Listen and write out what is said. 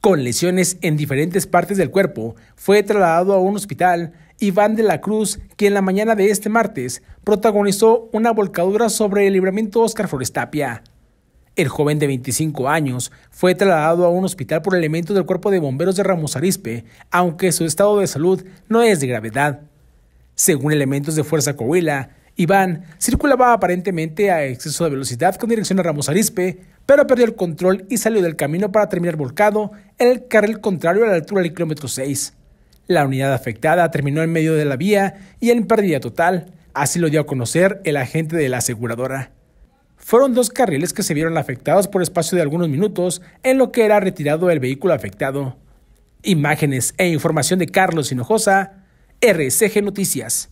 con lesiones en diferentes partes del cuerpo, fue trasladado a un hospital Iván de la Cruz, quien la mañana de este martes protagonizó una volcadura sobre el libramiento Óscar Forestapia. El joven de 25 años fue trasladado a un hospital por elementos del cuerpo de bomberos de Ramos Arispe, aunque su estado de salud no es de gravedad. Según elementos de Fuerza Coahuila, Iván circulaba aparentemente a exceso de velocidad con dirección a Ramos Arispe, pero perdió el control y salió del camino para terminar volcado en el carril contrario a la altura del kilómetro 6. La unidad afectada terminó en medio de la vía y en pérdida total, así lo dio a conocer el agente de la aseguradora. Fueron dos carriles que se vieron afectados por espacio de algunos minutos en lo que era retirado el vehículo afectado. Imágenes e información de Carlos Hinojosa, RCG Noticias.